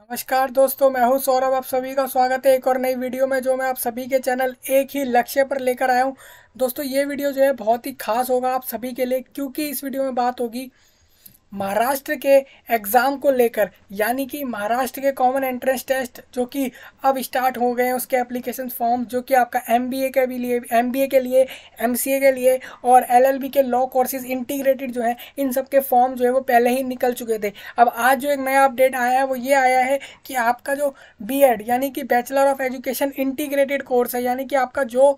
नमस्कार दोस्तों मैं हूं सौरभ आप सभी का स्वागत है एक और नई वीडियो में जो मैं आप सभी के चैनल एक ही लक्ष्य पर लेकर आया हूं दोस्तों ये वीडियो जो है बहुत ही खास होगा आप सभी के लिए क्योंकि इस वीडियो में बात होगी महाराष्ट्र के एग्ज़ाम को लेकर यानी कि महाराष्ट्र के कॉमन एंट्रेंस टेस्ट जो कि अब स्टार्ट हो गए हैं उसके एप्लीकेशन फॉर्म जो कि आपका एम बी ए के भी लिए एम बी ए के लिए एम सी ए के लिए और एल एल बी के लॉ कोर्सेज इंटीग्रेटेड जो है इन सब के फॉर्म जो है वो पहले ही निकल चुके थे अब आज जो एक नया अपडेट आया है वो ये आया है कि आपका जो बी एड यानी कि bachelor of education integrated course है यानी कि आपका जो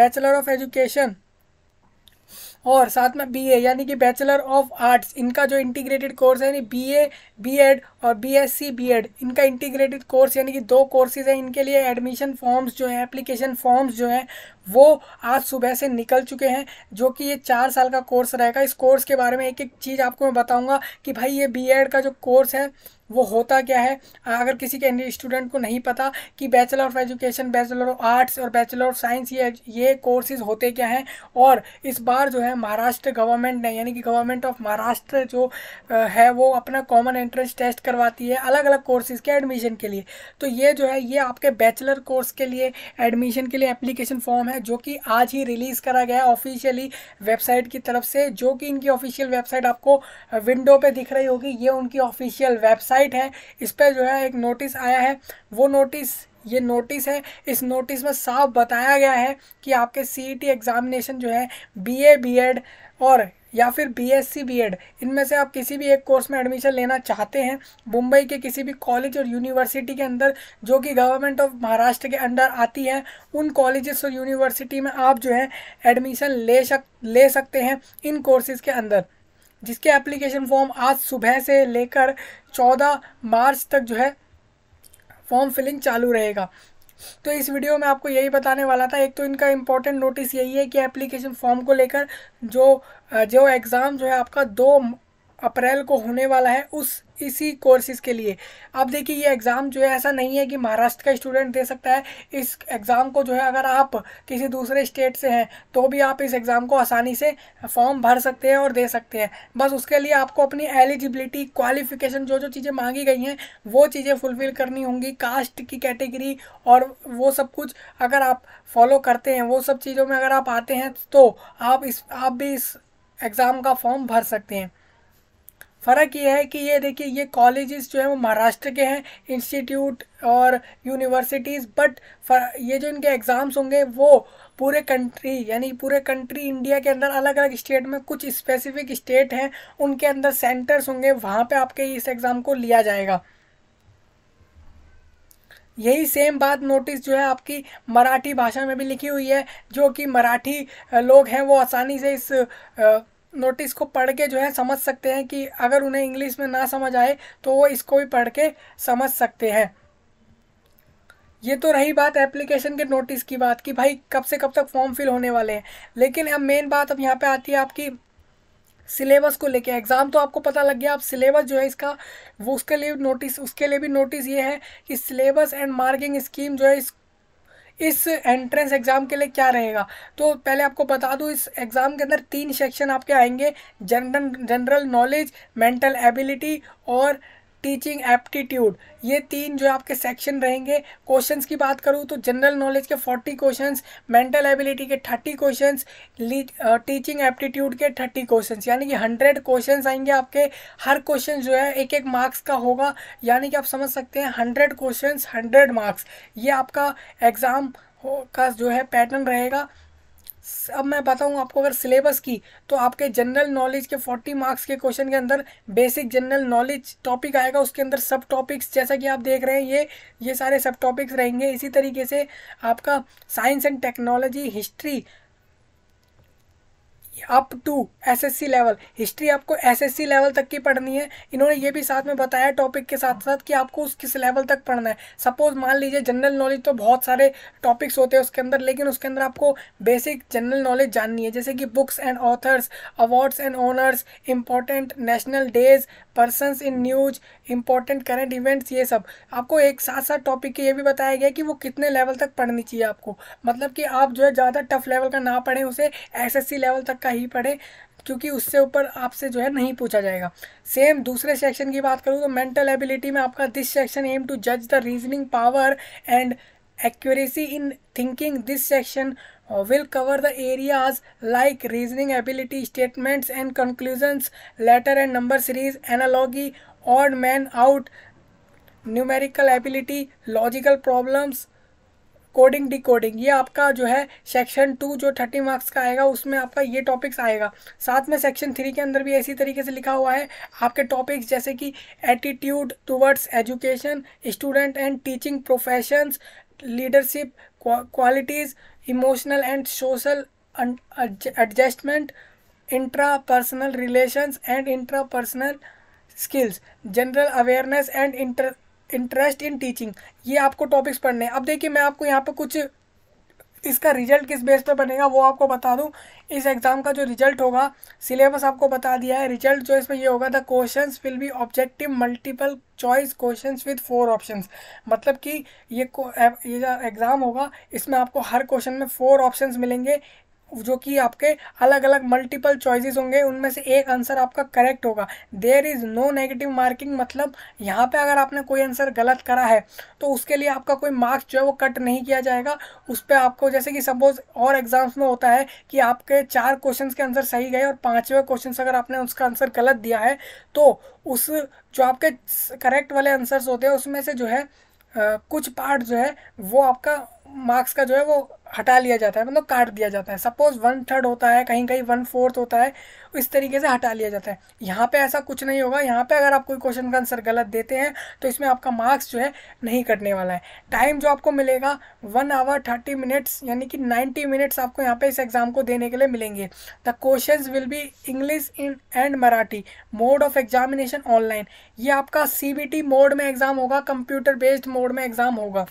बैचलर ऑफ एजुकेशन और साथ में बीए यानी कि बैचलर ऑफ आर्ट्स इनका जो इंटीग्रेटेड कोर्स है यानी बीए बीएड और बीएससी बीएड इनका इंटीग्रेटेड कोर्स यानी कि दो कोर्सेज हैं इनके लिए एडमिशन फॉर्म्स जो हैं एप्लीकेशन फॉर्म्स जो हैं वो आज सुबह से निकल चुके हैं जो कि ये चार साल का कोर्स रहेगा इस कोर्स के बारे में एक एक चीज़ आपको मैं बताऊंगा कि भाई ये बीएड का जो कोर्स है वो होता क्या है अगर किसी के स्टूडेंट को नहीं पता कि bachelor of education bachelor of arts और बैचलर ऑफ साइंस ये ये कोर्सेज होते क्या हैं और इस बार जो है महाराष्ट्र गवर्नमेंट ने यानी कि गवर्नमेंट ऑफ महाराष्ट्र जो है वो अपना कॉमन एंट्रेंस टेस्ट करवाती है अलग अलग कोर्सेज़ के एडमिशन के लिए तो ये जो है ये आपके बैचलर कोर्स के लिए एडमिशन के लिए एप्लीकेशन फॉर्म है है जो कि आज ही रिलीज़ करा गया है ऑफिशियली वेबसाइट की तरफ से जो कि इनकी ऑफिशियल वेबसाइट आपको विंडो पे दिख रही होगी ये उनकी ऑफिशियल वेबसाइट है इस पर जो है एक नोटिस आया है वो नोटिस ये नोटिस है इस नोटिस में साफ बताया गया है कि आपके सी एग्ज़ामिनेशन e जो है बी ए बी एड और या फिर B S C B Ed इनमें से आप किसी भी एक कोर्स में एडमिशन लेना चाहते हैं मुंबई के किसी भी कॉलेज और यूनिवर्सिटी के अंदर जो कि गवर्नमेंट ऑफ महाराष्ट्र के अंडर आती है उन कॉलेजेस और यूनिवर्सिटी में आप जो है एडमिशन ले सक ले सकते हैं इन कोर्सेज़ के अंदर जिसके एप्लीकेशन फॉर्म आज सुबह से लेकर 14 मार्च तक जो है फॉर्म फिलिंग चालू रहेगा तो इस वीडियो में आपको यही बताने वाला था एक तो इनका इम्पोर्टेंट नोटिस यही है कि एप्लीकेशन फॉर्म को लेकर जो जो एग्ज़ाम जो है आपका दो अप्रैल को होने वाला है उस इसी कोर्सेज़ के लिए अब देखिए ये एग्ज़ाम जो है ऐसा नहीं है कि महाराष्ट्र का स्टूडेंट दे सकता है इस एग्ज़ाम को जो है अगर आप किसी दूसरे स्टेट से हैं तो भी आप इस एग्ज़ाम को आसानी से फॉर्म भर सकते हैं और दे सकते हैं बस उसके लिए आपको अपनी एलिजिबिलिटी क्वालिफिकेशन जो जो चीज़ें मांगी गई हैं वो चीज़ें फुलफ़िल करनी होंगी कास्ट की कैटेगरी और वो सब कुछ अगर आप फॉलो करते हैं वो सब चीज़ों में अगर आप आते हैं तो आप इस आप भी इस एग्ज़ाम का फॉर्म भर सकते हैं फ़र्क ये है कि ये देखिए ये कॉलेजेस जो हैं वो महाराष्ट्र के हैं इंस्टीट्यूट और यूनिवर्सिटीज़ बट ये जो इनके एग्ज़ाम्स होंगे वो पूरे कंट्री यानी पूरे कंट्री इंडिया के अंदर अलग अलग स्टेट में कुछ स्पेसिफिक स्टेट हैं उनके अंदर सेंटर्स होंगे वहाँ पे आपके इस एग्ज़ाम को लिया जाएगा यही सेम बात नोटिस जो है आपकी मराठी भाषा में भी लिखी हुई है जो कि मराठी लोग हैं वो आसानी से इस आ, नोटिस को पढ़ के जो है समझ सकते हैं कि अगर उन्हें इंग्लिश में ना समझ आए तो वो इसको भी पढ़ के समझ सकते हैं ये तो रही बात एप्लीकेशन के नोटिस की बात कि भाई कब से कब तक फॉर्म फिल होने वाले हैं लेकिन अब मेन बात अब यहाँ पे आती है आपकी सिलेबस को लेके एग्ज़ाम तो आपको पता लग गया आप सिलेबस जो है इसका वो उसके लिए नोटिस उसके लिए भी नोटिस ये है कि सिलेबस एंड मार्किंग स्कीम जो है इस इस एंट्रेंस एग्ज़ाम के लिए क्या रहेगा तो पहले आपको बता दूँ इस एग्ज़ाम के अंदर तीन सेक्शन आपके आएंगे general general knowledge mental ability और टीचिंग एप्टीट्यूड ये तीन जो आपके सेक्शन रहेंगे क्वेश्चंस की बात करूँ तो जनरल नॉलेज के 40 क्वेश्चंस मेंटल एबिलिटी के 30 क्वेश्चंस टीचिंग एप्टीट्यूड के 30 क्वेश्चंस यानी कि 100 क्वेश्चंस आएंगे आपके हर क्वेश्चन जो है एक एक मार्क्स का होगा यानी कि आप समझ सकते हैं हंड्रेड क्वेश्चन हंड्रेड मार्क्स ये आपका एग्ज़ाम का जो है पैटर्न रहेगा अब मैं बताऊँ आपको अगर सिलेबस की तो आपके जनरल नॉलेज के फोर्टी मार्क्स के क्वेश्चन के अंदर बेसिक जनरल नॉलेज टॉपिक आएगा उसके अंदर सब टॉपिक्स जैसा कि आप देख रहे हैं ये ये सारे सब टॉपिक्स रहेंगे इसी तरीके से आपका science and technology history up to SSC level history आपको एसएससी लेवल तक की पढ़नी है इन्होंने ये भी साथ में बताया टॉपिक के साथ साथ कि आपको उस किस लेवल तक पढ़ना है सपोज मान लीजिए जनरल नॉलेज तो बहुत सारे टॉपिक्स होते हैं उसके अंदर लेकिन उसके अंदर आपको बेसिक जनरल नॉलेज जाननी है जैसे कि books and authors awards and honours important national days person in news important current events ये सब आपको एक साथ साथ टॉपिक के ये भी बताया गया कि वो कितने लेवल तक पढ़नी चाहिए आपको मतलब कि आप जो है ज़्यादा टफ लेवल का ना पढ़ें उसे सी लेवल तक का का ही पढ़े क्योंकि उससे ऊपर आपसे जो है नहीं पूछा जाएगा सेम दूसरे सेक्शन की बात करूँ तो मेंटल एबिलिटी में आपका दिस सेक्शन एम टू जज the reasoning power and accuracy in thinking this section will cover the areas like reasoning ability statements and conclusions letter and number series analogy odd man out numerical ability logical problems coding decoding ये आपका जो है section two जो thirty marks का आएगा उसमें आपका ये टॉपिक्स आएगा साथ में सेक्शन थ्री के अंदर भी ऐसी तरीके से लिखा हुआ है आपके टॉपिक्स जैसे कि attitude towards education student and teaching professions leadership qualities emotional and social adjustment intra personal relation and intra personal skills general awareness and inter interest in teaching ये आपको टॉपिक्स पढ़ने हैं अब देखिए मैं आपको यहाँ पर कुछ इसका रिजल्ट किस बेस पर बनेगा वो आपको बता दूं इस एग्ज़ाम का जो रिजल्ट होगा सिलेबस आपको बता दिया है रिजल्ट जो इसमें ये होगा the questions will be objective multiple choice questions with four options मतलब कि ये ये जो एग्ज़ाम होगा इसमें आपको हर क्वेश्चन में फोर ऑप्शंस मिलेंगे जो कि आपके अलग अलग मल्टीपल चॉइसेस होंगे उनमें से एक आंसर आपका करेक्ट होगा there is no negative marking मतलब यहाँ पे अगर आपने कोई आंसर गलत करा है तो उसके लिए आपका कोई मार्क्स जो है वो कट नहीं किया जाएगा उस पर आपको जैसे कि सपोज और एग्जाम्स में होता है कि आपके चार क्वेश्चन के आंसर सही गए और पाँचवें क्वेश्चन अगर आपने उसका आंसर गलत दिया है तो उस जो आपके करेक्ट वाले आंसर्स होते हैं उसमें से जो है कुछ पार्ट जो है वो आपका मार्क्स का जो है वो हटा लिया जाता है मतलब काट दिया जाता है सपोज़ वन थर्ड होता है कहीं कहीं वन फोर्थ होता है इस तरीके से हटा लिया जाता है यहाँ पे ऐसा कुछ नहीं होगा यहाँ पे अगर आप कोई क्वेश्चन का आंसर गलत देते हैं तो इसमें आपका मार्क्स जो है नहीं कटने वाला है टाइम जो आपको मिलेगा वन आवर थर्टी मिनट्स यानी कि नाइन्टी मिनट्स आपको यहाँ पे इस एग्ज़ाम को देने के लिए मिलेंगे the question will be English in and Marathi mode of examination online ये आपका सी मोड में एग्ज़ाम होगा कंप्यूटर बेस्ड मोड में एग्ज़ाम होगा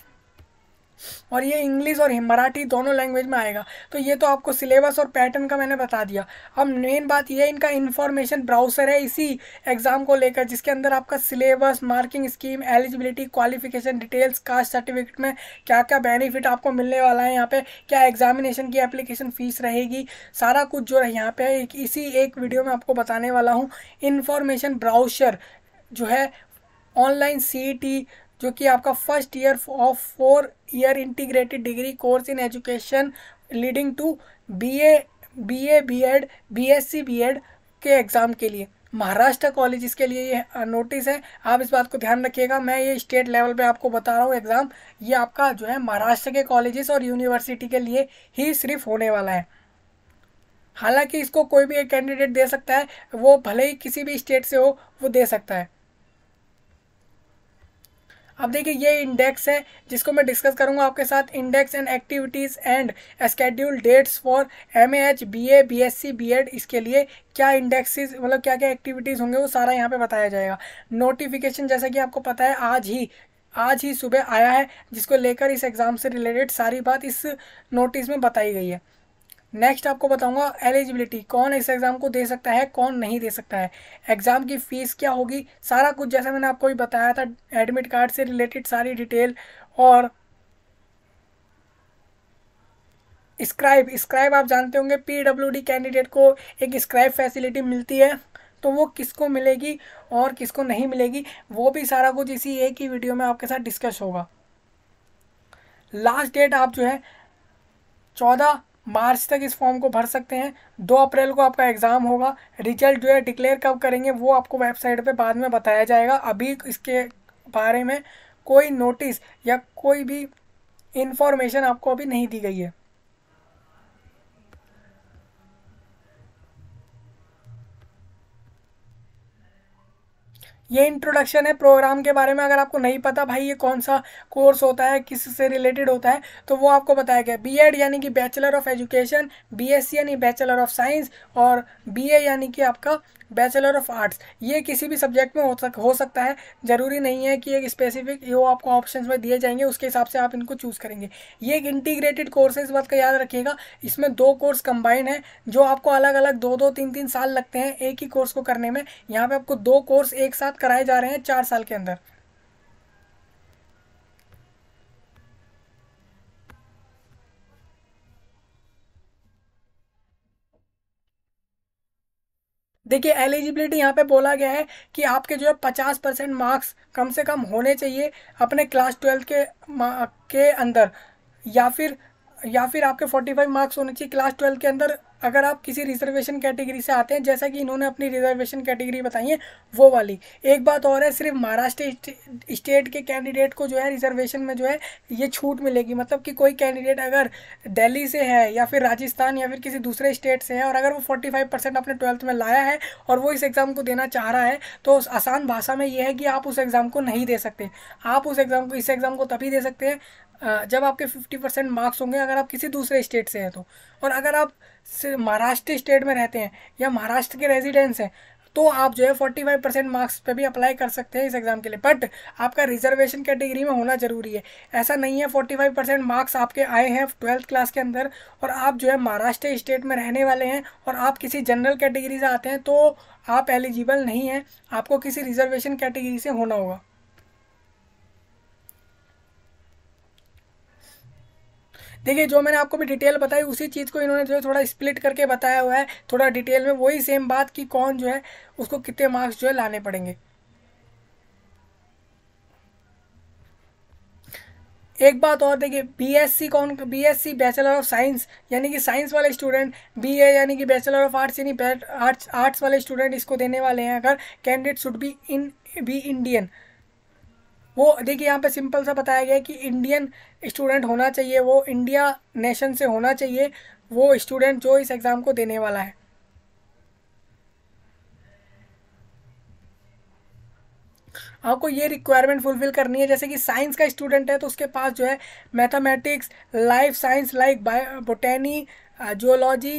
और ये इंग्लिश और मराठी दोनों लैंग्वेज में आएगा तो ये तो आपको सिलेबस और पैटर्न का मैंने बता दिया अब मेन बात ये इनका इन्फॉर्मेशन ब्राउसर है इसी एग्ज़ाम को लेकर जिसके अंदर आपका syllabus marking scheme eligibility qualification details caste certificate में क्या क्या बेनिफिट आपको मिलने वाला है यहाँ पर क्या एग्जामिनेशन की एप्लीकेशन फ़ीस रहेगी सारा कुछ जो है यहाँ पर इसी एक वीडियो में आपको बताने वाला हूँ इन्फॉर्मेशन ब्राउशर जो है ऑनलाइन सी जो कि आपका first year of four year integrated degree course in education leading to be A B A B Ed B S C B Ed के एग्ज़ाम के लिए महाराष्ट्र कॉलेज इसके लिए ये नोटिस है आप इस बात को ध्यान रखिएगा मैं ये स्टेट लेवल पे आपको बता रहा हूँ एग्ज़ाम ये आपका जो है महाराष्ट्र के कॉलेजेस और यूनिवर्सिटी के लिए ही सिर्फ होने वाला है हालांकि इसको कोई भी एक कैंडिडेट दे सकता है वो भले ही किसी भी स्टेट से हो वो दे सकता है अब देखिए ये इंडेक्स है जिसको मैं डिस्कस करूँगा आपके साथ index and activities and schedule dates for M A H B A B S C B Ed इसके लिए क्या इंडेक्सेस मतलब क्या क्या एक्टिविटीज़ होंगे वो सारा यहाँ पे बताया जाएगा नोटिफिकेशन जैसा कि आपको पता है आज ही आज ही सुबह आया है जिसको लेकर इस एग्ज़ाम से रिलेटेड सारी बात इस नोटिस में बताई गई है नेक्स्ट आपको बताऊंगा एलिजिबिलिटी कौन इस एग्ज़ाम को दे सकता है कौन नहीं दे सकता है एग्ज़ाम की फ़ीस क्या होगी सारा कुछ जैसा मैंने आपको भी बताया था एडमिट कार्ड से रिलेटेड सारी डिटेल और स्क्राइब स्क्राइब आप जानते होंगे पीडब्ल्यूडी कैंडिडेट को एक स्क्राइब फैसिलिटी मिलती है तो वो किसको मिलेगी और किसको नहीं मिलेगी वो भी सारा कुछ इसी एक ही वीडियो में आपके साथ डिस्कस होगा लास्ट डेट आप जो है चौदह मार्च तक इस फॉर्म को भर सकते हैं दो अप्रैल को आपका एग्ज़ाम होगा रिजल्ट जो है डिक्लेयर कब करेंगे वो आपको वेबसाइट पे बाद में बताया जाएगा अभी इसके बारे में कोई नोटिस या कोई भी इन्फॉर्मेशन आपको अभी नहीं दी गई है ये इंट्रोडक्शन है प्रोग्राम के बारे में अगर आपको नहीं पता भाई ये कौन सा कोर्स होता है किस से रिलेटेड होता है तो वो आपको बताया गया बी एड यानी कि bachelor of education B S C यानी बैचलर ऑफ साइंस और बी ए यानी कि आपका बैचलर ऑफ आर्ट्स ये किसी भी सब्जेक्ट में हो सक हो सकता है ज़रूरी नहीं है कि एक स्पेसिफिक वो आपको ऑप्शन में दिए जाएंगे उसके हिसाब से आप इनको चूज़ करेंगे ये एक इंटीग्रेटेड कोर्स है इस बात का याद रखिएगा इसमें दो कोर्स कंबाइंड है जो आपको अलग अलग दो दो तीन तीन साल लगते हैं एक ही कोर्स को करने में यहाँ पर आपको दो कोर्स एक साथ कराए जा रहे हैं चार साल के अंदर देखिए एलिजिबिलिटी यहाँ पे बोला गया है कि आपके जो है पचास परसेंट मार्क्स कम से कम होने चाहिए अपने क्लास ट्वेल्थ के के अंदर या फिर या फिर आपके फोर्टी फाइव मार्क्स होने चाहिए क्लास ट्वेल्थ के अंदर अगर आप किसी रिजर्वेशन कैटेगरी से आते हैं जैसा कि इन्होंने अपनी रिजर्वेशन कैटेगरी बताई है वो वाली एक बात और है सिर्फ महाराष्ट्र स्टेट के कैंडिडेट को जो है रिजर्वेशन में जो है ये छूट मिलेगी मतलब कि कोई कैंडिडेट अगर दिल्ली से है या फिर राजस्थान या फिर किसी दूसरे स्टेट से है और अगर वो फोर्टी फाइव परसेंट अपने ट्वेल्थ में लाया है और वो इस एग्ज़ाम को देना चाह रहा है तो आसान भाषा में यह है कि आप उस एग्ज़ाम को नहीं दे सकते आप उस एग्ज़ाम को इस एग्ज़ाम को तभी दे सकते हैं जब आपके फिफ्टी परसेंट मार्क्स होंगे अगर आप किसी दूसरे स्टेट से हैं तो और अगर आप महाराष्ट्र स्टेट में रहते हैं या महाराष्ट्र के रेजिडेंस हैं तो आप जो है फोर्टी फाइव परसेंट मार्क्स पे भी अप्लाई कर सकते हैं इस एग्ज़ाम के लिए बट आपका रिजर्वेशन कैटेगरी में होना जरूरी है ऐसा नहीं है फोर्टी फाइव परसेंट मार्क्स आपके आए हैं ट्वेल्थ क्लास के अंदर और आप जो है महाराष्ट्र स्टेट में रहने वाले हैं और आप किसी जनरल कैटेगरी से आते हैं तो आप एलिजिबल नहीं हैं आपको किसी रिजर्वेशन कैटेगरी से होना होगा देखिए जो मैंने आपको भी डिटेल बताई उसी चीज़ को इन्होंने जो है थोड़ा स्प्लिट करके बताया हुआ है थोड़ा डिटेल में वही सेम बात कि कौन जो है उसको कितने मार्क्स जो है लाने पड़ेंगे एक बात और देखिए बीएससी कौन बीएससी बैचलर ऑफ साइंस यानी कि साइंस वाले स्टूडेंट बीए यानी कि बैचलर ऑफ आर्ट्स यानी आर्ट्स आर्ट्स वाले स्टूडेंट इसको देने वाले हैं अगर candidate should be in be Indian वो देखिए यहाँ पे सिंपल सा बताया गया है कि इंडियन स्टूडेंट होना चाहिए वो इंडिया नेशन से होना चाहिए वो स्टूडेंट जो इस एग्ज़ाम को देने वाला है आपको ये रिक्वायरमेंट फुलफिल करनी है जैसे कि साइंस का स्टूडेंट है तो उसके पास जो है mathematics life science like botany zoology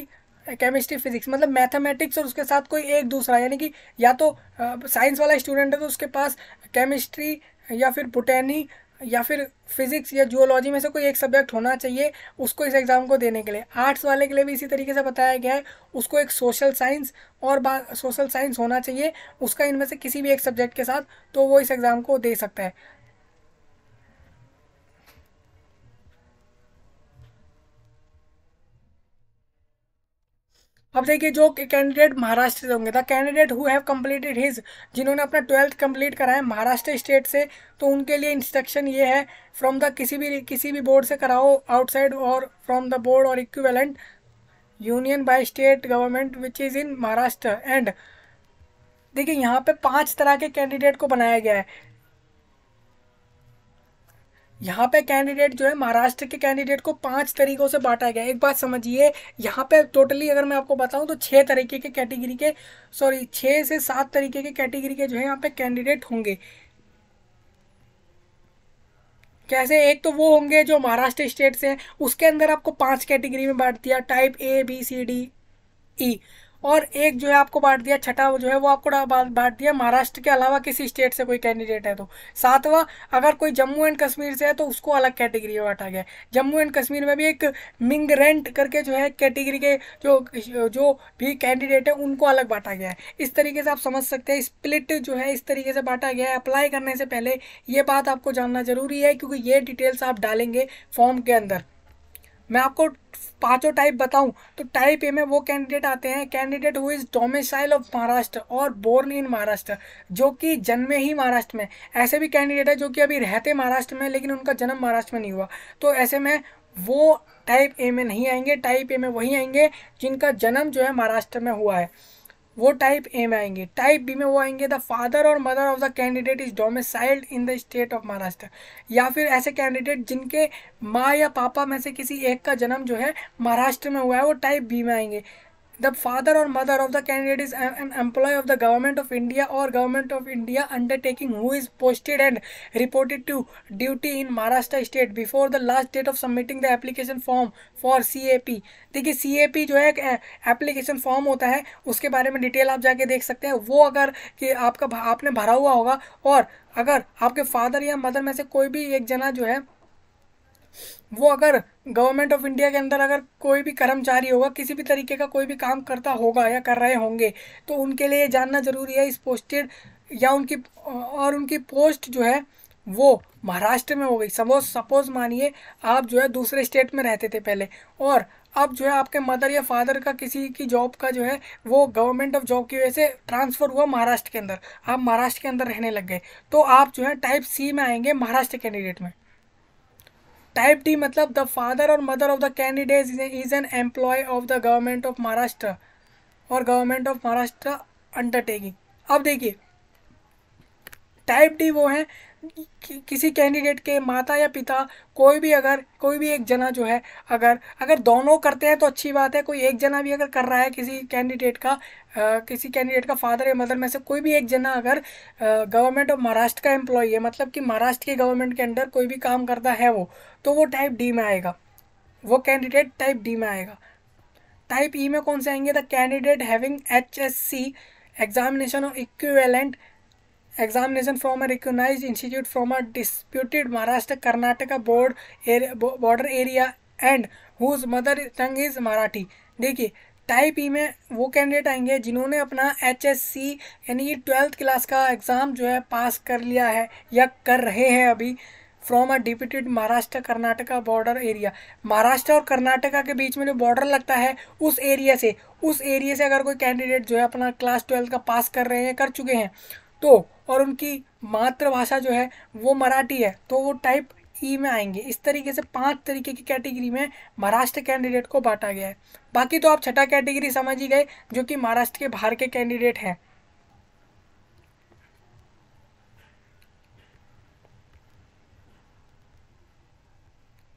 chemistry physics मतलब मैथमेटिक्स और उसके साथ कोई एक दूसरा यानी कि या तो साइंस uh, वाला स्टूडेंट है तो उसके पास केमिस्ट्री या फिर बुटैनी या फिर फिजिक्स या जियोलॉजी में से कोई एक सब्जेक्ट होना चाहिए उसको इस एग्ज़ाम को देने के लिए आर्ट्स वाले के लिए भी इसी तरीके से बताया गया है उसको एक सोशल साइंस और सोशल साइंस होना चाहिए उसका इनमें से किसी भी एक सब्जेक्ट के साथ तो वो इस एग्ज़ाम को दे सकता है अब देखिए जो कैंडिडेट महाराष्ट्र से होंगे the candidate who have completed his जिन्होंने अपना ट्वेल्थ कम्प्लीट करा है महाराष्ट्र स्टेट से तो उनके लिए इंस्ट्रक्शन ये है फ्रॉम द किसी भी किसी भी बोर्ड से कराओ आउटसाइड और फ्रॉम द बोर्ड और equivalent union by state government which is in Maharashtra and देखिए यहाँ पे पांच तरह के कैंडिडेट को बनाया गया है यहाँ पे कैंडिडेट जो है महाराष्ट्र के कैंडिडेट को पांच तरीकों से बांटा गया एक बात समझिए यहाँ पे टोटली अगर मैं आपको बताऊँ तो छः तरीके के कैटेगरी के सॉरी छः से सात तरीके के कैटेगरी के जो है यहाँ पे कैंडिडेट होंगे कैसे एक तो वो होंगे जो महाराष्ट्र स्टेट से हैं उसके अंदर आपको पांच कैटेगरी में बांट दिया type A B C D E और एक जो है आपको बांट दिया छठा जो है वो आपको बांट दिया महाराष्ट्र के अलावा किसी स्टेट से कोई कैंडिडेट है तो सातवां अगर कोई जम्मू एंड कश्मीर से है तो उसको अलग कैटेगरी में बांटा गया जम्मू एंड कश्मीर में भी एक मिंग रेंट करके जो है कैटेगरी के जो जो भी कैंडिडेट है उनको अलग बांटा गया है इस तरीके से आप समझ सकते हैं स्प्लिट जो है इस तरीके से बांटा गया है अप्लाई करने से पहले ये बात आपको जानना जरूरी है क्योंकि ये डिटेल्स आप डालेंगे फॉर्म के अंदर मैं आपको पांचों टाइप बताऊं तो टाइप ए में वो कैंडिडेट आते हैं candidate who is domicile of Maharashtra और बोर्न इन महाराष्ट्र जो कि जन्मे ही महाराष्ट्र में ऐसे भी कैंडिडेट है जो कि अभी रहते महाराष्ट्र में लेकिन उनका जन्म महाराष्ट्र में नहीं हुआ तो ऐसे में वो टाइप ए में नहीं आएंगे टाइप ए में वही आएंगे जिनका जन्म जो है महाराष्ट्र में हुआ है वो टाइप ए में आएंगे टाइप बी में वो आएंगे द फादर और mother of the candidate is domiciled in the state of Maharashtra या फिर ऐसे कैंडिडेट जिनके माँ या पापा में से किसी एक का जन्म जो है महाराष्ट्र में हुआ है वो टाइप बी में आएंगे द फादर और mother of the candidate is an employ of the government of India और government of India undertaking who is posted and reported to duty in Maharashtra state before the last date of submitting the application form for C A P देखिए C A P जो है application form होता है उसके बारे में detail आप जाके देख सकते हैं वो अगर कि आपका आपने भरा हुआ होगा और अगर आपके फादर या मदर में से कोई भी एक जना जो है वो अगर गवर्नमेंट ऑफ इंडिया के अंदर अगर कोई भी कर्मचारी होगा किसी भी तरीके का कोई भी काम करता होगा या कर रहे होंगे तो उनके लिए जानना ज़रूरी है इस पोस्टेड या उनकी और उनकी पोस्ट जो है वो महाराष्ट्र में हो गई सपोज सपोज मानिए आप जो है दूसरे स्टेट में रहते थे पहले और अब जो है आपके मदर या फादर का किसी की जॉब का जो है वो गवर्नमेंट ऑफ जॉब की वजह से ट्रांसफ़र हुआ महाराष्ट्र के अंदर आप महाराष्ट्र के अंदर रहने लग गए तो आप जो है टाइप सी में आएंगे महाराष्ट्र कैंडिडेट में टाइप डी मतलब द फादर और mother of the candidate is an employ of the government of Maharashtra और गवर्नमेंट ऑफ महाराष्ट्र अंडरटेकिंग अब देखिए टाइप डी वो है किसी कैंडिडेट के माता या पिता कोई भी अगर कोई भी एक जना जो है अगर अगर दोनों करते हैं तो अच्छी बात है कोई एक जना भी अगर कर रहा है किसी कैंडिडेट का आ, किसी कैंडिडेट का फादर या मदर में से कोई भी एक जना अगर गवर्नमेंट ऑफ महाराष्ट्र का एम्प्लॉई है मतलब कि महाराष्ट्र के गवर्नमेंट के अंडर कोई भी काम करता है वो तो वो टाइप डी में आएगा वो कैंडिडेट टाइप डी में आएगा टाइप ई e में कौन से आएंगे the candidate having H S C examination of equivalent examination from a recognise institute from a disputed Maharashtra Karnataka board border area and whose mother tongue is Marathi देखिए टाइप ई e में वो candidate आएंगे जिन्होंने अपना एच एस सी यानी कि twelfth class का exam जो है पास कर लिया है या कर रहे हैं अभी from a disputed Maharashtra Karnataka border area Maharashtra और कर्नाटका के बीच में जो बॉर्डर लगता है उस एरिया से उस एरिया से अगर कोई कैंडिडेट जो है अपना क्लास ट्वेल्थ का पास कर रहे हैं कर चुके हैं तो और उनकी मातृभाषा जो है वो मराठी है तो वो टाइप ई e में आएंगे इस तरीके से पांच तरीके की कैटेगरी में महाराष्ट्र कैंडिडेट को बांटा गया है बाकी तो आप छठा कैटेगरी समझ ही गए जो कि महाराष्ट्र के बाहर के कैंडिडेट हैं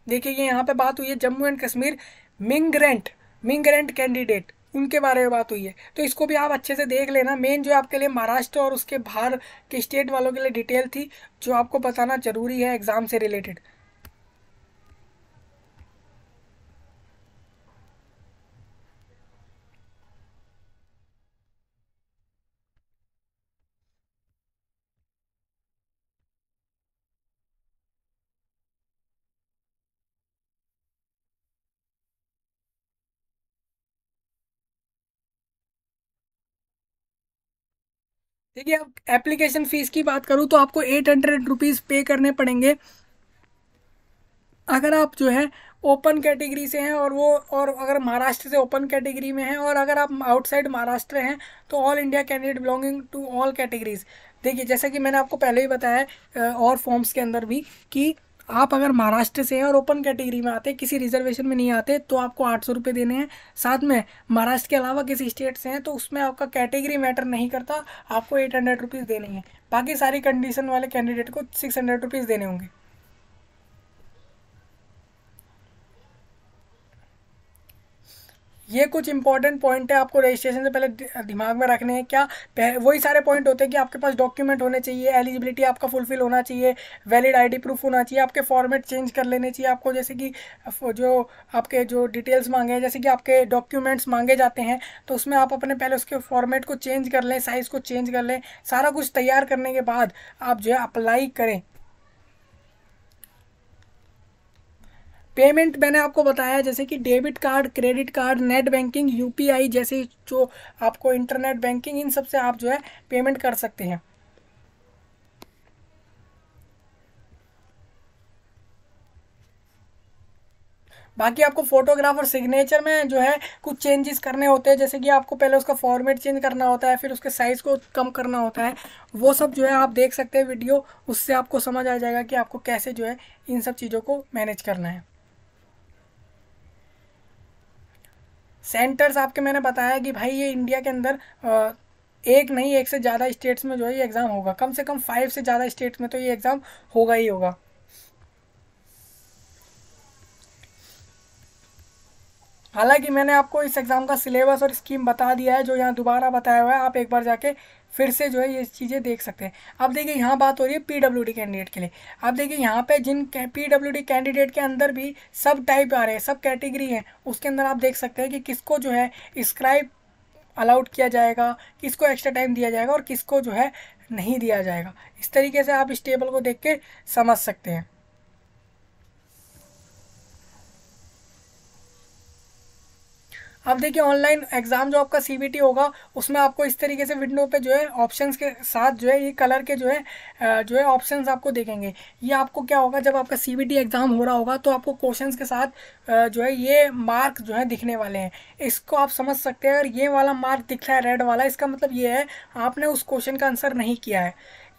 देखिए यहाँ पे बात हुई है Jammu and Kashmir migrant migrant candidate उनके बारे में बात हुई है तो इसको भी आप अच्छे से देख लेना मेन जो आपके लिए महाराष्ट्र और उसके बाहर के स्टेट वालों के लिए डिटेल थी जो आपको बताना ज़रूरी है एग्ज़ाम से रिलेटेड देखिए अब एप्लीकेशन फ़ीस की बात करूँ तो आपको एट हंड्रेड रुपीज़ पे करने पड़ेंगे अगर आप जो है ओपन कैटेगरी से हैं और वो और अगर महाराष्ट्र से ओपन कैटेगरी में हैं और अगर आप आउटसाइड महाराष्ट्र हैं तो all India candidate belonging to all categories देखिए जैसा कि मैंने आपको पहले ही बताया और फॉर्म्स के अंदर भी कि आप अगर महाराष्ट्र से हैं और ओपन कैटेगरी में आते हैं किसी रिजर्वेशन में नहीं आते तो आपको आठ सौ रुपये देने हैं साथ में महाराष्ट्र के अलावा किसी स्टेट से हैं तो उसमें आपका कैटेगरी मैटर नहीं करता आपको एट हंड्रेड रुपीज़ देने हैं बाकी सारी कंडीशन वाले कैंडिडेट को सिक्स हंड्रेड रुपीज़ देने होंगे ये कुछ इंपॉर्टेंट पॉइंट है आपको रजिस्ट्रेशन से पहले दिमाग में रखने हैं क्या वही सारे पॉइंट होते हैं कि आपके पास डॉक्यूमेंट होने चाहिए एलिजिबिलिटी आपका फुलफिल होना चाहिए वैलिड आईडी प्रूफ होना चाहिए आपके फॉर्मेट चेंज कर लेने चाहिए आपको जैसे कि जो आपके जो डिटेल्स मांगे हैं जैसे कि आपके डॉक्यूमेंट्स मांगे जाते हैं तो उसमें आप अपने पहले उसके फॉर्मेट को चेंज कर लें साइज़ को चेंज कर लें सारा कुछ तैयार करने के बाद आप जो है अप्लाई करें पेमेंट मैंने आपको बताया जैसे कि debit card credit card net banking UPI जैसे जो आपको इंटरनेट बैंकिंग इन सब से आप जो है पेमेंट कर सकते हैं बाकी आपको फोटोग्राफ और सिग्नेचर में जो है कुछ चेंजेस करने होते हैं जैसे कि आपको पहले उसका फॉर्मेट चेंज करना होता है फिर उसके साइज़ को कम करना होता है वो सब जो है आप देख सकते हैं वीडियो उससे आपको समझ आ जाएगा कि आपको कैसे जो है इन सब चीज़ों को मैनेज करना है सेंटर्स आपके मैंने बताया कि भाई ये इंडिया के अंदर एक नहीं एक से ज़्यादा स्टेट्स में जो है ये एग्ज़ाम होगा कम से कम फाइव से ज़्यादा स्टेट्स में तो ये एग्ज़ाम होगा ही होगा हालांकि मैंने आपको इस एग्ज़ाम का सिलेबस और स्कीम बता दिया है जो यहाँ दोबारा बताया हुआ है आप एक बार जाके फिर से जो है ये चीज़ें देख सकते हैं अब देखिए यहाँ बात हो रही है पीडब्ल्यूडी कैंडिडेट के लिए अब देखिए यहाँ पे जिन पीडब्ल्यूडी कैंडिडेट के अंदर भी सब टाइप आ रहे हैं सब कैटेगरी हैं उसके अंदर आप देख सकते हैं कि किसको जो है स्क्राइब अलाउड किया जाएगा किसको एक्स्ट्रा टाइम दिया जाएगा और किसको जो है नहीं दिया जाएगा इस तरीके से आप इस टेबल को देख के समझ सकते हैं अब देखिए ऑनलाइन एग्ज़ाम जो आपका सी होगा उसमें आपको इस तरीके से विंडो पे जो है ऑप्शंस के साथ जो है ये कलर के जो है जो है ऑप्शंस आपको देखेंगे ये आपको क्या होगा जब आपका सी एग्ज़ाम हो रहा होगा तो आपको क्वेश्चंस के साथ जो है ये मार्क जो है दिखने वाले हैं इसको आप समझ सकते हैं अगर ये वाला मार्क दिख रहा है रेड वाला इसका मतलब ये है आपने उस क्वेश्चन का आंसर नहीं किया है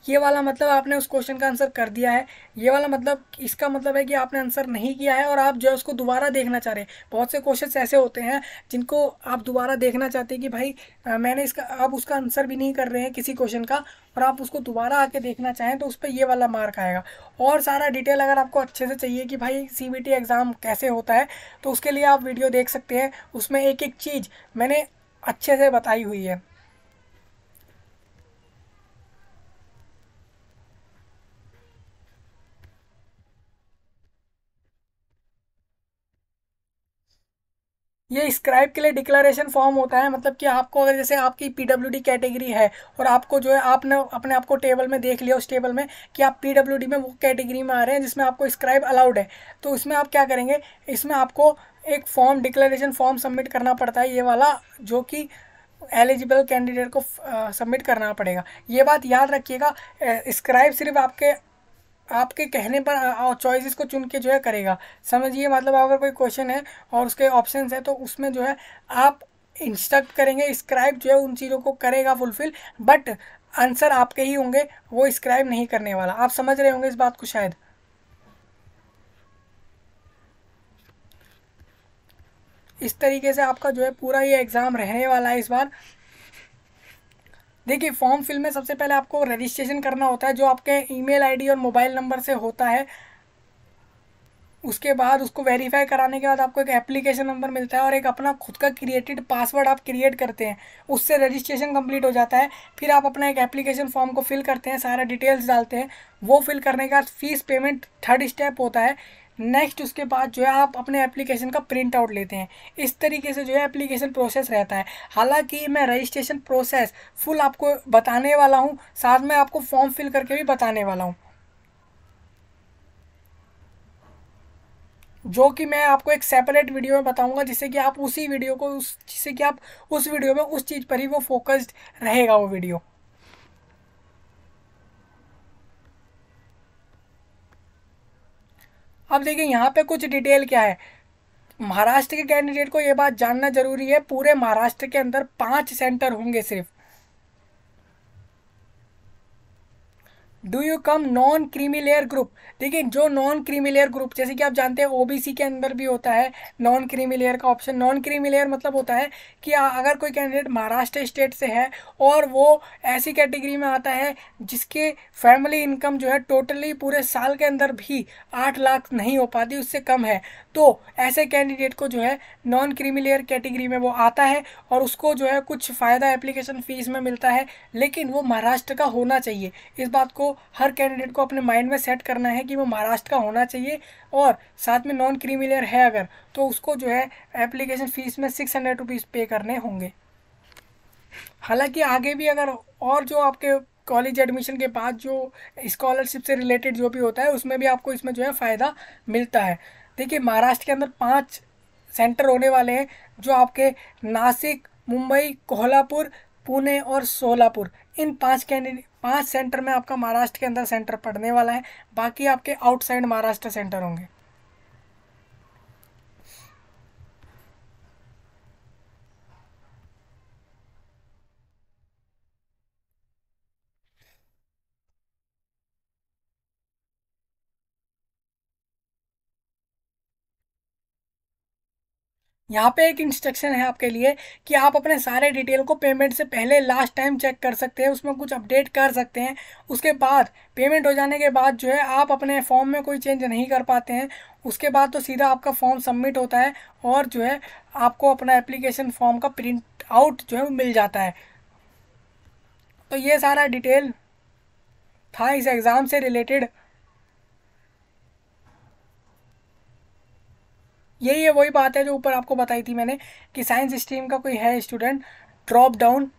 ये वाला मतलब आपने उस क्वेश्चन का आंसर कर दिया है ये वाला मतलब इसका मतलब है कि आपने आंसर नहीं किया है और आप जो है उसको दोबारा देखना चाह रहे हैं बहुत से क्वेश्चन ऐसे होते हैं जिनको आप दोबारा देखना चाहते हैं कि भाई आ, मैंने इसका आप उसका आंसर भी नहीं कर रहे हैं किसी क्वेश्चन का और आप उसको दोबारा आके देखना चाहें तो उस पर ये वाला मार्क आएगा और सारा डिटेल अगर आपको अच्छे से चाहिए कि भाई सी एग्ज़ाम कैसे होता है तो उसके लिए आप वीडियो देख सकते हैं उसमें एक एक चीज़ मैंने अच्छे से बताई हुई है ये स्क्राइब के लिए डिक्लेरेशन फॉर्म होता है मतलब कि आपको अगर जैसे आपकी पीडब्ल्यूडी कैटेगरी है और आपको जो है आपने अपने आपको टेबल में देख लिया उस टेबल में कि आप पीडब्ल्यूडी में वो कैटेगरी में आ रहे हैं जिसमें आपको स्क्राइब अलाउड है तो इसमें आप क्या करेंगे इसमें आपको एक फॉर्म डिक्लेरेशन फॉर्म सबमिट करना पड़ता है ये वाला जो कि एलिजिबल कैंडिडेट को सबमिट करना पड़ेगा ये बात याद रखिएगा स्क्राइब सिर्फ आपके आपके कहने पर चॉइसेस को चुन के जो है करेगा समझिए मतलब अगर कोई क्वेश्चन है और उसके ऑप्शन है तो उसमें जो है आप इंस्ट्रक्ट करेंगे स्क्राइब जो है उन चीज़ों को करेगा फुलफिल बट आंसर आपके ही होंगे वो स्क्राइब नहीं करने वाला आप समझ रहे होंगे इस बात को शायद इस तरीके से आपका जो है पूरा ये एग्ज़ाम रहने वाला है इस बार देखिए फॉर्म फिल में सबसे पहले आपको रजिस्ट्रेशन करना होता है जो आपके ईमेल आईडी और मोबाइल नंबर से होता है उसके बाद उसको वेरीफाई कराने के बाद आपको एक एप्लीकेशन नंबर मिलता है और एक अपना खुद का क्रिएटेड पासवर्ड आप क्रिएट करते हैं उससे रजिस्ट्रेशन कंप्लीट हो जाता है फिर आप अपना एक एप्लीकेशन फॉर्म को फिल करते हैं सारा डिटेल्स डालते हैं वो फिल करने के बाद फीस पेमेंट थर्ड स्टेप होता है नेक्स्ट उसके बाद जो है आप अपने एप्लीकेशन का प्रिंट आउट लेते हैं इस तरीके से जो है एप्लीकेशन प्रोसेस रहता है हालांकि मैं रजिस्ट्रेशन प्रोसेस फुल आपको बताने वाला हूँ साथ में आपको फॉर्म फिल करके भी बताने वाला हूँ जो कि मैं आपको एक सेपरेट वीडियो में बताऊंगा जिससे कि आप उसी वीडियो को उस जिससे कि आप उस वीडियो में उस चीज़ पर ही वो फोकस्ड रहेगा वो वीडियो अब देखिए यहाँ पे कुछ डिटेल क्या है महाराष्ट्र के कैंडिडेट को ये बात जानना जरूरी है पूरे महाराष्ट्र के अंदर पाँच सेंटर होंगे सिर्फ do you come non creamy layer group देखिए जो नॉन क्रीमी लेयर ग्रुप जैसे कि आप जानते हैं ओबीसी के अंदर भी होता है नॉन क्रीमी लेयर का ऑप्शन नॉन क्रीमी लेयर मतलब होता है कि अगर कोई कैंडिडेट महाराष्ट्र स्टेट से है और वो ऐसी कैटेगरी में आता है जिसके फैमिली इनकम जो है टोटली पूरे साल के अंदर भी आठ लाख नहीं हो पाती उससे कम है तो ऐसे कैंडिडेट को जो है नॉन क्रीमी लेयर कैटेगरी में वो आता है और उसको जो है कुछ फ़ायदा एप्लीकेशन फ़ीस में मिलता है लेकिन वो महाराष्ट्र का होना चाहिए इस बात को हर कैंडिडेट को अपने माइंड में सेट करना है कि वो महाराष्ट्र का होना चाहिए और साथ में नॉन क्रीमी लेयर है अगर तो उसको जो है एप्लीकेशन फ़ीस में सिक्स हंड्रेड रुपीज़ पे करने होंगे हालांकि आगे भी अगर और जो आपके कॉलेज एडमिशन के बाद जो स्कॉलरशिप से रिलेटेड जो भी होता है उसमें भी आपको इसमें जो है फ़ायदा मिलता है देखिए महाराष्ट्र के अंदर पाँच सेंटर होने वाले हैं जो आपके नासिक मुंबई कोल्हापुर पुणे और सोलापुर इन पांच कैंडिडेट पांच सेंटर में आपका महाराष्ट्र के अंदर सेंटर पड़ने वाला है बाकी आपके आउटसाइड महाराष्ट्र सेंटर होंगे यहाँ पे एक इंस्ट्रक्शन है आपके लिए कि आप अपने सारे डिटेल को पेमेंट से पहले लास्ट टाइम चेक कर सकते हैं उसमें कुछ अपडेट कर सकते हैं उसके बाद पेमेंट हो जाने के बाद जो है आप अपने फॉर्म में कोई चेंज नहीं कर पाते हैं उसके बाद तो सीधा आपका फॉर्म सबमिट होता है और जो है आपको अपना एप्लीकेशन फॉर्म का प्रिंट आउट जो है मिल जाता है तो ये सारा डिटेल था इस एग्ज़ाम से रिलेटेड यही है वही बात है जो ऊपर आपको बताई थी मैंने कि साइंस स्ट्रीम का कोई है student drop down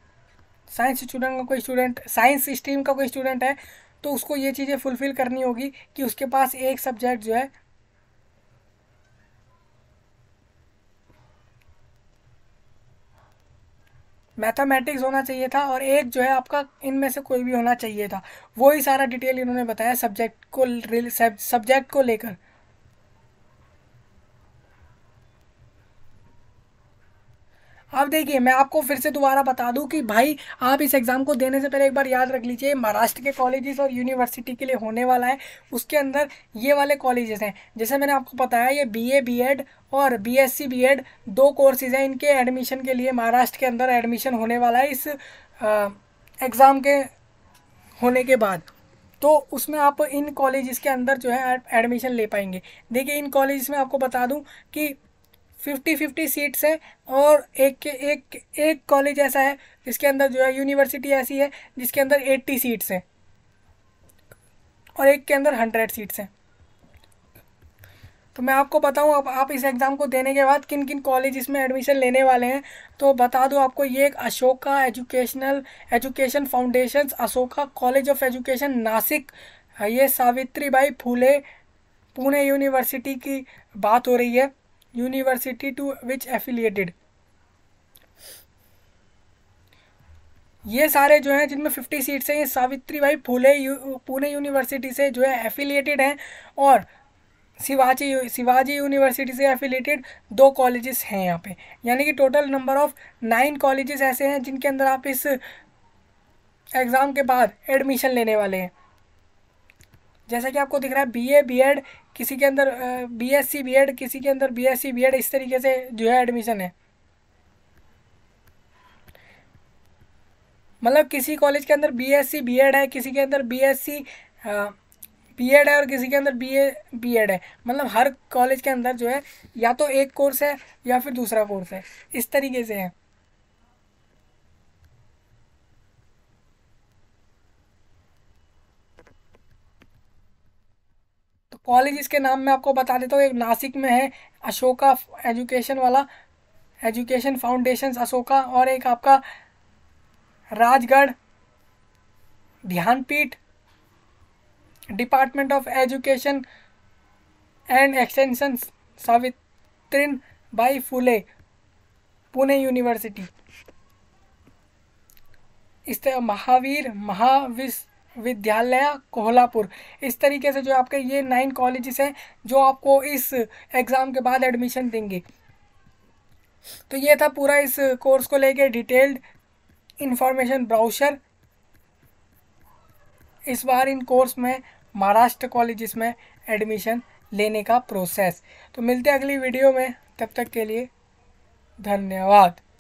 science student का कोई स्टूडेंट साइंस स्ट्रीम का कोई स्टूडेंट है तो उसको ये चीज़ें फुलफिल करनी होगी कि उसके पास एक सब्जेक्ट जो है मैथमेटिक्स होना चाहिए था और एक जो है आपका इनमें से कोई भी होना चाहिए था वही सारा डिटेल इन्होंने बताया सब्जेक्ट को सब्जेक्ट को लेकर अब देखिए मैं आपको फिर से दोबारा बता दूं कि भाई आप इस एग्ज़ाम को देने से पहले एक बार याद रख लीजिए महाराष्ट्र के कॉलेजेस और यूनिवर्सिटी के लिए होने वाला है उसके अंदर ये वाले कॉलेजेस हैं जैसे मैंने आपको बताया ये बी ए बी एड और B S C B Ed दो कोर्सेज़ हैं इनके एडमिशन के लिए महाराष्ट्र के अंदर एडमिशन होने वाला है इस एग्ज़ाम के होने के बाद तो उसमें आप इन कॉलेज के अंदर जो है एडमिशन ले पाएंगे देखिए इन कॉलेज में आपको बता दूं कि फिफ्टी फिफ्टी सीट्स है और एक एक एक कॉलेज ऐसा है जिसके अंदर जो है यूनिवर्सिटी ऐसी है जिसके अंदर एट्टी सीट्स हैं और एक के अंदर हंड्रेड सीट्स हैं तो मैं आपको बताऊं अब आप, इस एग्ज़ाम को देने के बाद किन किन कॉलेज इसमें एडमिशन लेने वाले हैं तो बता दूं आपको ये एक Ashoka educational education foundation Ashoka college of education Nashik ये सावित्री बाई फूले पुणे यूनिवर्सिटी की बात हो रही है यूनिवर्सिटी टू विच एफिलिएटेड ये सारे जो हैं जिनमें फिफ्टी सीट्स हैं ये सावित्री भाई फूले यू, पुणे यूनिवर्सिटी से जो है एफिलिएटेड हैं और शिवाजी शिवाजी यूनिवर्सिटी से एफिलेटेड दो कॉलेजेस हैं यहाँ पे यानी कि total number of nine colleges ऐसे हैं जिनके अंदर आप इस एग्ज़ाम के बाद एडमिशन लेने वाले हैं जैसा कि आपको दिख रहा है बीए बीएड किसी के अंदर B S C B Ed किसी के अंदर B S C B Ed इस तरीके से जो है एडमिशन है मतलब किसी कॉलेज के अंदर B S C B Ed है किसी के अंदर B S C B Ed है और किसी के अंदर बी ए बी एड है मतलब हर कॉलेज के अंदर जो है या तो एक कोर्स है या फिर दूसरा कोर्स है इस तरीके से है कॉलेज इसके नाम मैं आपको बता देता हूँ एक नासिक में है अशोका एजुकेशन वाला एजुकेशन फाउंडेशन अशोका और एक आपका Rajgarh Dhyanpeeth department of education and extension सावित्रिन बाई फुले पुणे यूनिवर्सिटी इस महावीर महाविश्व विद्यालय कोल्हापुर इस तरीके से जो आपके ये नाइन कॉलेजेस हैं जो आपको इस एग्ज़ाम के बाद एडमिशन देंगे तो ये था पूरा इस कोर्स को लेके डिटेल्ड इंफॉर्मेशन ब्राउशर इस बार इन कोर्स में महाराष्ट्र कॉलेजेस में एडमिशन लेने का प्रोसेस तो मिलते हैं अगली वीडियो में तब तक के लिए धन्यवाद